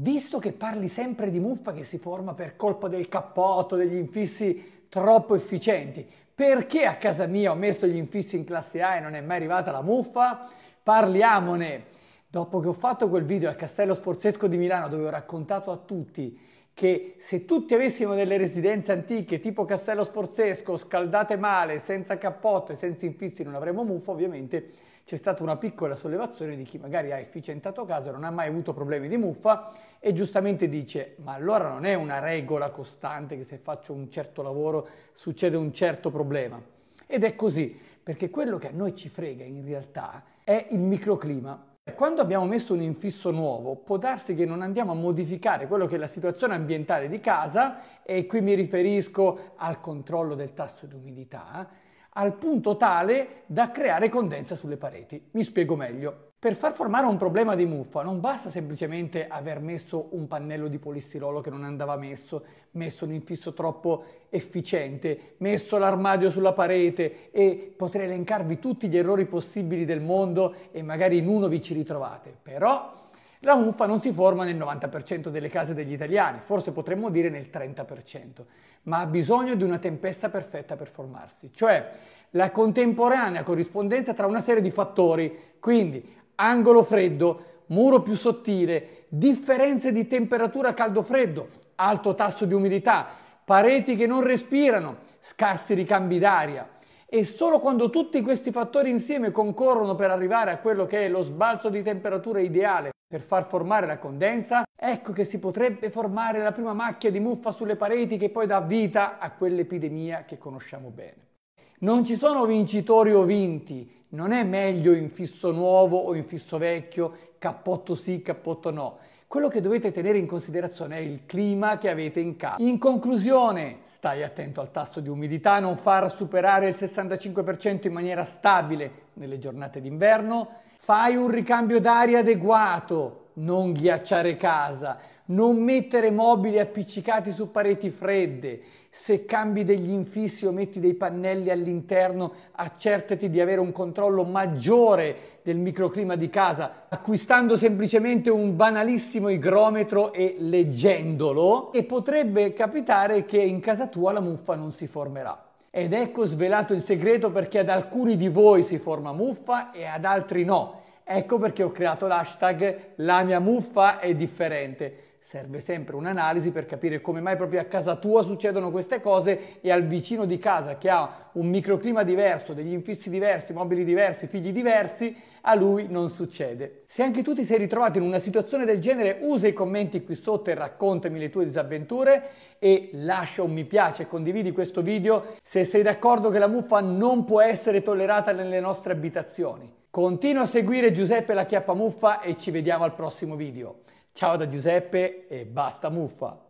visto che parli sempre di muffa che si forma per colpa del cappotto, degli infissi troppo efficienti, perché a casa mia ho messo gli infissi in classe A e non è mai arrivata la muffa? Parliamone! Dopo che ho fatto quel video al Castello Sforzesco di Milano dove ho raccontato a tutti che se tutti avessimo delle residenze antiche tipo Castello Sforzesco, scaldate male, senza cappotto e senza infissi non avremmo muffa, ovviamente c'è stata una piccola sollevazione di chi magari ha efficientato casa, non ha mai avuto problemi di muffa e giustamente dice ma allora non è una regola costante che se faccio un certo lavoro succede un certo problema. Ed è così, perché quello che a noi ci frega in realtà è il microclima, quando abbiamo messo un infisso nuovo, può darsi che non andiamo a modificare quello che è la situazione ambientale di casa e qui mi riferisco al controllo del tasso di umidità, al punto tale da creare condensa sulle pareti. Mi spiego meglio. Per far formare un problema di muffa non basta semplicemente aver messo un pannello di polistirolo che non andava messo, messo un infisso troppo efficiente, messo l'armadio sulla parete e potrei elencarvi tutti gli errori possibili del mondo e magari in uno vi ci ritrovate. Però la muffa non si forma nel 90% delle case degli italiani, forse potremmo dire nel 30%, ma ha bisogno di una tempesta perfetta per formarsi, cioè la contemporanea corrispondenza tra una serie di fattori, quindi angolo freddo, muro più sottile, differenze di temperatura caldo-freddo, alto tasso di umidità, pareti che non respirano, scarsi ricambi d'aria e solo quando tutti questi fattori insieme concorrono per arrivare a quello che è lo sbalzo di temperatura ideale per far formare la condensa, ecco che si potrebbe formare la prima macchia di muffa sulle pareti che poi dà vita a quell'epidemia che conosciamo bene. Non ci sono vincitori o vinti, non è meglio in fisso nuovo o in fisso vecchio, cappotto sì, cappotto no. Quello che dovete tenere in considerazione è il clima che avete in casa. In conclusione, stai attento al tasso di umidità, non far superare il 65% in maniera stabile nelle giornate d'inverno, fai un ricambio d'aria adeguato, non ghiacciare casa, non mettere mobili appiccicati su pareti fredde. Se cambi degli infissi o metti dei pannelli all'interno, accertati di avere un controllo maggiore del microclima di casa, acquistando semplicemente un banalissimo igrometro e leggendolo, e potrebbe capitare che in casa tua la muffa non si formerà. Ed ecco svelato il segreto perché ad alcuni di voi si forma muffa e ad altri no Ecco perché ho creato l'hashtag la mia muffa è differente. Serve sempre un'analisi per capire come mai proprio a casa tua succedono queste cose e al vicino di casa che ha un microclima diverso, degli infissi diversi, mobili diversi, figli diversi, a lui non succede. Se anche tu ti sei ritrovato in una situazione del genere, usa i commenti qui sotto e raccontami le tue disavventure e lascia un mi piace e condividi questo video se sei d'accordo che la muffa non può essere tollerata nelle nostre abitazioni. Continua a seguire Giuseppe La Chiappa Muffa e ci vediamo al prossimo video. Ciao da Giuseppe e basta muffa!